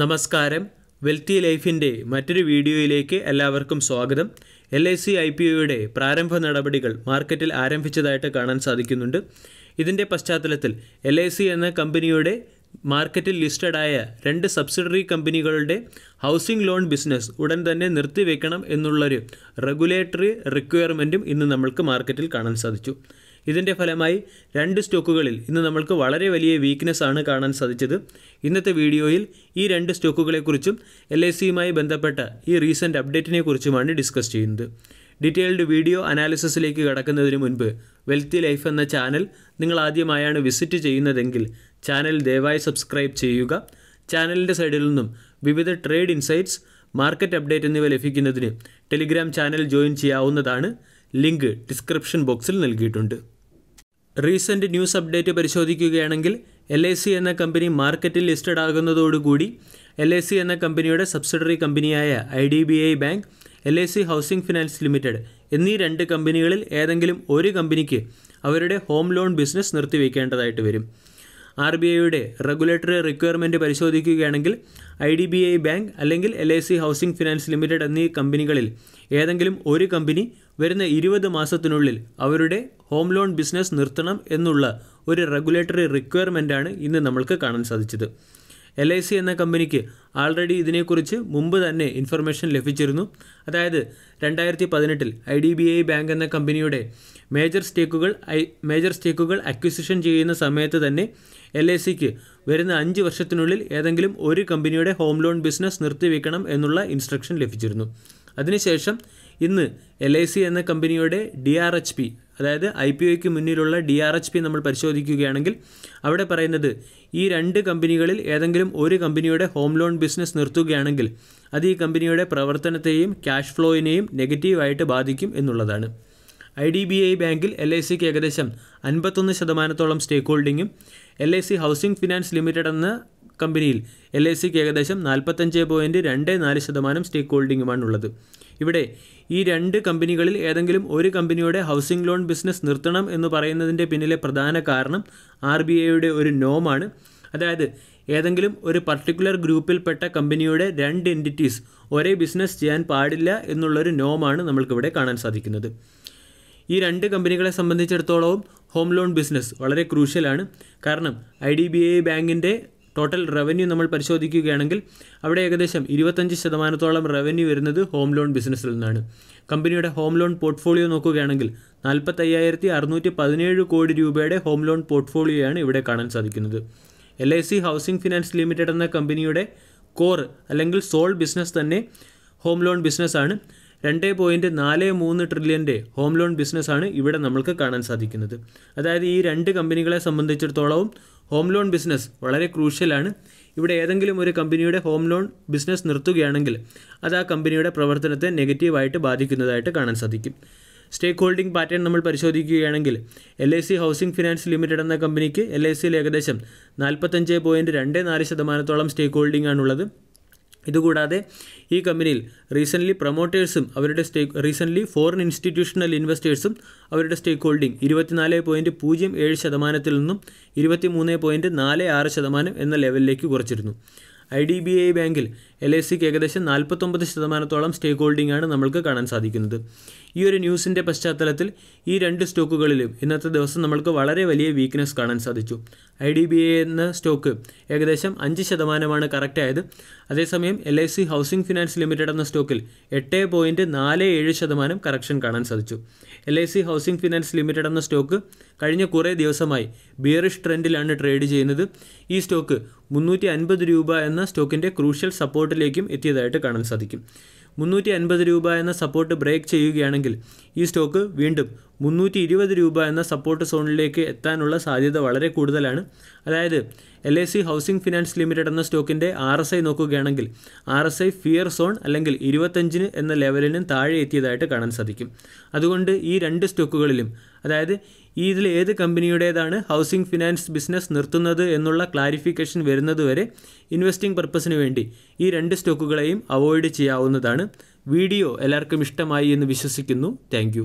നമസ്കാരം വെൽത്തി ലൈഫിൻ്റെ മറ്റൊരു വീഡിയോയിലേക്ക് എല്ലാവർക്കും സ്വാഗതം L I C I P ഒയുടെ പ്രാരംഭ നടപടികൾ മാർക്കറ്റിൽ ആരംഭിച്ചതായിട്ട് കാണാൻ സാധിക്കുന്നുണ്ട് ഇതിൻ്റെ പശ്ചാത്തലത്തിൽ എൽ ഐ സി എന്ന കമ്പനിയുടെ മാർക്കറ്റിൽ ലിസ്റ്റഡായ രണ്ട് സബ്സിഡറി കമ്പനികളുടെ ഹൗസിംഗ് ലോൺ ബിസിനസ് ഉടൻ തന്നെ നിർത്തിവെക്കണം എന്നുള്ളൊരു റെഗുലേറ്ററി റിക്വയർമെൻറ്റും ഇന്ന് നമ്മൾക്ക് മാർക്കറ്റിൽ കാണാൻ സാധിച്ചു ഇതിൻ്റെ ഫലമായി രണ്ട് സ്റ്റോക്കുകളിൽ ഇന്ന് നമ്മൾക്ക് വളരെ വലിയ വീക്ക്നെസ് ആണ് കാണാൻ സാധിച്ചത് ഇന്നത്തെ വീഡിയോയിൽ ഈ രണ്ട് സ്റ്റോക്കുകളെക്കുറിച്ചും എൽ ഐ സിയുമായി ബന്ധപ്പെട്ട ഈ റീസെൻറ്റ് അപ്ഡേറ്റിനെ കുറിച്ചുമാണ് ഡിസ്കസ് ചെയ്യുന്നത് ഡീറ്റെയിൽഡ് വീഡിയോ അനാലിസിസിലേക്ക് കടക്കുന്നതിന് മുൻപ് വെൽത്തി ലൈഫ് എന്ന ചാനൽ നിങ്ങൾ ആദ്യമായാണ് വിസിറ്റ് ചെയ്യുന്നതെങ്കിൽ ചാനൽ ദയവായി സബ്സ്ക്രൈബ് ചെയ്യുക ചാനലിൻ്റെ സൈഡിൽ നിന്നും വിവിധ ട്രേഡ് ഇൻസൈറ്റ്സ് മാർക്കറ്റ് അപ്ഡേറ്റ് എന്നിവ ലഭിക്കുന്നതിന് ടെലിഗ്രാം ചാനൽ ജോയിൻ ചെയ്യാവുന്നതാണ് ലിങ്ക് ഡിസ്ക്രിപ്ഷൻ ബോക്സിൽ നൽകിയിട്ടുണ്ട് റീസെൻറ്റ് ന്യൂസ് അപ്ഡേറ്റ് പരിശോധിക്കുകയാണെങ്കിൽ എൽ ഐ സി എന്ന കമ്പനി മാർക്കറ്റിൽ ലിസ്റ്റഡ് ആകുന്നതോടുകൂടി എൽ ഐ സി എന്ന കമ്പനിയുടെ സബ്സിഡറി കമ്പനിയായ I D B I bank L I C housing finance limited എന്നീ രണ്ട് കമ്പനികളിൽ ഏതെങ്കിലും ഒരു കമ്പനിക്ക് അവരുടെ ഹോം ലോൺ ബിസിനസ് നിർത്തിവെക്കേണ്ടതായിട്ട് വരും ആർ ബി ഐയുടെ റെഗുലേറ്ററി റിക്വയർമെൻറ്റ് പരിശോധിക്കുകയാണെങ്കിൽ I D B I bank അല്ലെങ്കിൽ L I C housing finance limited എന്നീ കമ്പനികളിൽ ഏതെങ്കിലും ഒരു കമ്പനി വരുന്ന ഇരുപത് മാസത്തിനുള്ളിൽ അവരുടെ ഹോം ലോൺ ബിസിനസ് നിർത്തണം എന്നുള്ള ഒരു റെഗുലേറ്ററി ആണ് ഇന്ന് നമ്മൾക്ക് കാണാൻ സാധിച്ചത് എൽ ഐ സി എന്ന കമ്പനിക്ക് ആൾറെഡി ഇതിനെക്കുറിച്ച് മുമ്പ് തന്നെ ഇൻഫർമേഷൻ ലഭിച്ചിരുന്നു അതായത് രണ്ടായിരത്തി പതിനെട്ടിൽ I D B I bank എന്ന കമ്പനിയുടെ മേജർ സ്റ്റേക്കുകൾ മേജർ സ്റ്റേക്കുകൾ അക്വിസിഷൻ ചെയ്യുന്ന സമയത്ത് തന്നെ എൽ ഐ സിക്ക് വരുന്ന അഞ്ച് വർഷത്തിനുള്ളിൽ ഏതെങ്കിലും ഒരു കമ്പനിയുടെ ഹോം ലോൺ ബിസിനസ് നിർത്തിവെക്കണം എന്നുള്ള ഇൻസ്ട്രക്ഷൻ ലഭിച്ചിരുന്നു അതിനുശേഷം ഇന്ന് എൽ ഐ സി എന്ന കമ്പനിയുടെ ഡി ആർ എച്ച് പി അതായത് ഐ പി ഒയ്ക്ക് മുന്നിലുള്ള ഡി ആർ എച്ച് പി നമ്മൾ പരിശോധിക്കുകയാണെങ്കിൽ അവിടെ പറയുന്നത് ഈ രണ്ട് കമ്പനികളിൽ ഏതെങ്കിലും ഒരു കമ്പനിയുടെ ഹോം ലോൺ ബിസിനസ് നിർത്തുകയാണെങ്കിൽ അത് ഈ കമ്പനിയുടെ പ്രവർത്തനത്തെയും ക്യാഷ് ഫ്ലോയിനെയും നെഗറ്റീവായിട്ട് ബാധിക്കും എന്നുള്ളതാണ് ഐ ഡി ബി ഐ ബാങ്കിൽ എൽ ഐ സിക്ക് ഏകദേശം അൻപത്തൊന്ന് ശതമാനത്തോളം സ്റ്റേക്ക് ഹോൾഡിങ്ങും L I C housing finance limited എന്ന കമ്പനിയിൽ എൽ ഐ സിക്ക് ഏകദേശം നാൽപ്പത്തഞ്ച് പോയിൻറ്റ് രണ്ട് നാല് ശതമാനം സ്റ്റേക്ക് ഉള്ളത് ഇവിടെ ഈ രണ്ട് കമ്പനികളിൽ ഏതെങ്കിലും ഒരു കമ്പനിയുടെ ഹൗസിംഗ് ലോൺ ബിസിനസ് നിർത്തണം എന്ന് പറയുന്നതിൻ്റെ പിന്നിലെ പ്രധാന കാരണം ആർ ബി ഐയുടെ ഒരു നോമാണ് അതായത് ഏതെങ്കിലും ഒരു പർട്ടിക്കുലർ ഗ്രൂപ്പിൽപ്പെട്ട കമ്പനിയുടെ രണ്ട് എൻറ്റിറ്റീസ് ഒരേ ബിസിനസ് ചെയ്യാൻ പാടില്ല എന്നുള്ളൊരു നോമാണ് നമ്മൾക്കിവിടെ കാണാൻ സാധിക്കുന്നത് ഈ രണ്ട് കമ്പനികളെ സംബന്ധിച്ചിടത്തോളം ഹോം ലോൺ ബിസിനസ് വളരെ ക്രൂഷ്യലാണ് കാരണം ഐ ഡി ബി ഐ ബാങ്കിൻ്റെ ടോട്ടൽ റവന്യൂ നമ്മൾ പരിശോധിക്കുകയാണെങ്കിൽ അവിടെ ഏകദേശം ഇരുപത്തഞ്ച് ശതമാനത്തോളം റവന്യൂ വരുന്നത് ഹോം ലോൺ ബിസിനസ്സിൽ നിന്നാണ് കമ്പനിയുടെ ഹോം ലോൺ പോർട്ട്ഫോളിയോ നോക്കുകയാണെങ്കിൽ നാൽപ്പത്തയ്യായിരത്തി അറുന്നൂറ്റി പതിനേഴ് കോടി രൂപയുടെ ഹോം ലോൺ പോർട്ട്ഫോളിയോയാണ് ഇവിടെ കാണാൻ സാധിക്കുന്നത് L I C housing finance limited എന്ന കമ്പനിയുടെ കോർ അല്ലെങ്കിൽ സോൾ ബിസിനസ് തന്നെ ഹോം ലോൺ ബിസിനസ്സാണ് രണ്ട് പോയിൻറ്റ് നാല് മൂന്ന് ട്രില്യൻ്റെ ഹോം ലോൺ ബിസിനസ്സാണ് ഇവിടെ നമ്മൾക്ക് കാണാൻ സാധിക്കുന്നത് അതായത് ഈ രണ്ട് കമ്പനികളെ സംബന്ധിച്ചിടത്തോളവും ഹോം ലോൺ ബിസിനസ് വളരെ ക്രൂഷ്യലാണ് ഇവിടെ ഏതെങ്കിലും ഒരു കമ്പനിയുടെ ഹോം ലോൺ ബിസിനസ് നിർത്തുകയാണെങ്കിൽ അത് ആ കമ്പനിയുടെ പ്രവർത്തനത്തെ നെഗറ്റീവായിട്ട് ബാധിക്കുന്നതായിട്ട് കാണാൻ സാധിക്കും സ്റ്റേക്ക് ഹോൾഡിംഗ് പാറ്റേൺ നമ്മൾ പരിശോധിക്കുകയാണെങ്കിൽ L I C housing finance limited എന്ന കമ്പനിക്ക് എൽ ഐ സിയിൽ ഏകദേശം നാൽപ്പത്തഞ്ച് പോയിൻറ്റ് രണ്ട് നാല് ശതമാനത്തോളം സ്റ്റേക്ക് ഹോൾഡിംഗ് ആണുള്ളത് ഇതുകൂടാതെ ഈ കമ്പനിയിൽ റീസെൻ്റ്ലി പ്രൊമോട്ടേഴ്സും അവരുടെ സ്റ്റേക്ക് റീസെൻ്റ്ലി ഫോറിൻ ഇൻസ്റ്റിറ്റ്യൂഷണൽ ഇൻവെസ്റ്റേഴ്സും അവരുടെ സ്റ്റേക്ക് ഹോൾഡിംഗ് ഇരുപത്തിനാല് പോയിൻറ്റ് പൂജ്യം ഏഴ് ശതമാനത്തിൽ നിന്നും മൂന്ന് പോയിൻറ്റ് നാല് ആറ് ശതമാനം എന്ന ലെവലിലേക്ക് കുറച്ചിരുന്നു ഐ ഡി ബി ഐ ബാങ്കിൽ എൽ ഐ സിക്ക് ഏകദേശം നാൽപ്പത്തൊമ്പത് ശതമാനത്തോളം സ്റ്റേക്ക് ഹോൾഡിംഗ് ആണ് നമ്മൾക്ക് കാണാൻ സാധിക്കുന്നത് ഈ ഒരു ന്യൂസിൻ്റെ പശ്ചാത്തലത്തിൽ ഈ രണ്ട് സ്റ്റോക്കുകളിലും ഇന്നത്തെ ദിവസം നമ്മൾക്ക് വളരെ വലിയ വീക്ക്നെസ് കാണാൻ സാധിച്ചു ഐ ഡി ബി ഐ എന്ന സ്റ്റോക്ക് ഏകദേശം അഞ്ച് ശതമാനമാണ് ആയത് അതേസമയം L I C housing finance limited എന്ന സ്റ്റോക്കിൽ എട്ട് പോയിൻറ്റ് നാല് ഏഴ് ശതമാനം കറക്ഷൻ കാണാൻ സാധിച്ചു L I C housing finance limited എന്ന സ്റ്റോക്ക് കഴിഞ്ഞ കുറേ ദിവസമായി ബിയറിഷ് ട്രെൻഡിലാണ് ട്രേഡ് ചെയ്യുന്നത് ഈ സ്റ്റോക്ക് മുന്നൂറ്റി അൻപത് രൂപ എന്ന സ്റ്റോക്കിൻ്റെ ക്രൂഷ്യൽ സപ്പോർട്ട് സപ്പോർട്ടിലേക്കും എത്തിയതായിട്ട് കാണാൻ സാധിക്കും മുന്നൂറ്റി അൻപത് രൂപ എന്ന സപ്പോർട്ട് ബ്രേക്ക് ചെയ്യുകയാണെങ്കിൽ ഈ സ്റ്റോക്ക് വീണ്ടും മുന്നൂറ്റി ഇരുപത് രൂപ എന്ന സപ്പോർട്ട് സോണിലേക്ക് എത്താനുള്ള സാധ്യത വളരെ കൂടുതലാണ് അതായത് L I C housing finance limited എന്ന സ്റ്റോക്കിൻ്റെ ആർ എസ് ഐ നോക്കുകയാണെങ്കിൽ R S I fear zone അല്ലെങ്കിൽ ഇരുപത്തഞ്ചിന് എന്ന ലെവലിനും താഴെ എത്തിയതായിട്ട് കാണാൻ സാധിക്കും അതുകൊണ്ട് ഈ രണ്ട് സ്റ്റോക്കുകളിലും അതായത് ഈ ഇതിൽ ഏത് കമ്പനിയുടേതാണ് ഹൗസിംഗ് ഫിനാൻസ് ബിസിനസ് നിർത്തുന്നത് എന്നുള്ള ക്ലാരിഫിക്കേഷൻ വരുന്നതുവരെ ഇൻവെസ്റ്റിംഗ് പർപ്പസിന് വേണ്ടി ഈ രണ്ട് സ്റ്റോക്കുകളെയും അവോയ്ഡ് ചെയ്യാവുന്നതാണ് വീഡിയോ എല്ലാവർക്കും ഇഷ്ടമായി എന്ന് വിശ്വസിക്കുന്നു താങ്ക്